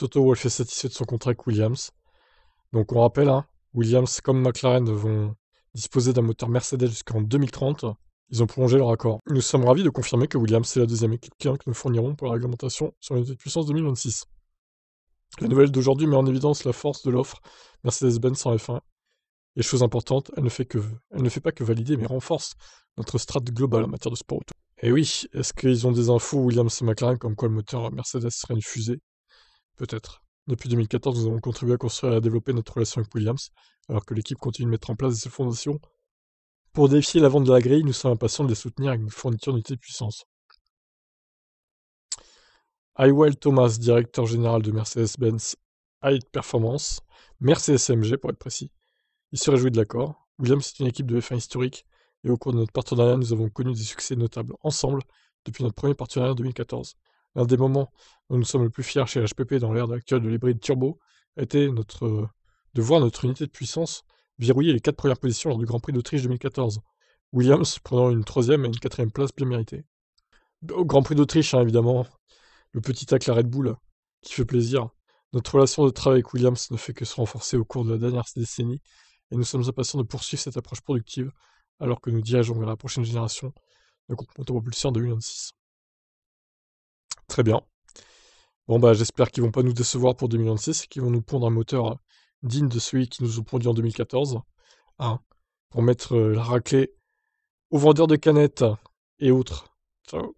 Toto Wolff est satisfait de son contrat avec Williams. Donc on rappelle, hein, Williams comme McLaren vont disposer d'un moteur Mercedes jusqu'en 2030. Ils ont prolongé leur accord. Nous sommes ravis de confirmer que Williams est la deuxième équipe que nous fournirons pour la réglementation sur les de puissance 2026. La nouvelle d'aujourd'hui met en évidence la force de l'offre Mercedes-Benz en F1. Et chose importante, elle ne, fait que, elle ne fait pas que valider, mais renforce notre strate globale en matière de sport auto. Et eh oui, est-ce qu'ils ont des infos, Williams et McLaren, comme quoi le moteur Mercedes serait une fusée Peut-être. Depuis 2014, nous avons contribué à construire et à développer notre relation avec Williams, alors que l'équipe continue de mettre en place ses fondations. Pour défier la vente de la grille, nous sommes impatients de les soutenir avec une fourniture d'unité de puissance. Iwell Thomas, directeur général de Mercedes-Benz High Performance, Mercedes-MG pour être précis, il se réjouit de l'accord. Williams est une équipe de F1 historique et au cours de notre partenariat, nous avons connu des succès notables ensemble depuis notre premier partenariat en 2014. L'un des moments où nous sommes le plus fiers chez HPP dans l'ère actuelle de l'hybride turbo était notre, euh, de voir notre unité de puissance verrouiller les quatre premières positions lors du Grand Prix d'Autriche 2014, Williams prenant une troisième et une quatrième place bien méritée. Au Grand Prix d'Autriche, hein, évidemment, le petit tac la Red Bull qui fait plaisir. Notre relation de travail avec Williams ne fait que se renforcer au cours de la dernière décennie et nous sommes impatients de poursuivre cette approche productive alors que nous dirigeons vers la prochaine génération de groupes propulseurs de 1 bien. Bon, bah, j'espère qu'ils vont pas nous décevoir pour 2026 et qu'ils vont nous pondre un moteur euh, digne de celui qui nous ont produit en 2014. Hein, pour mettre euh, la raclée aux vendeurs de canettes et autres. Ciao.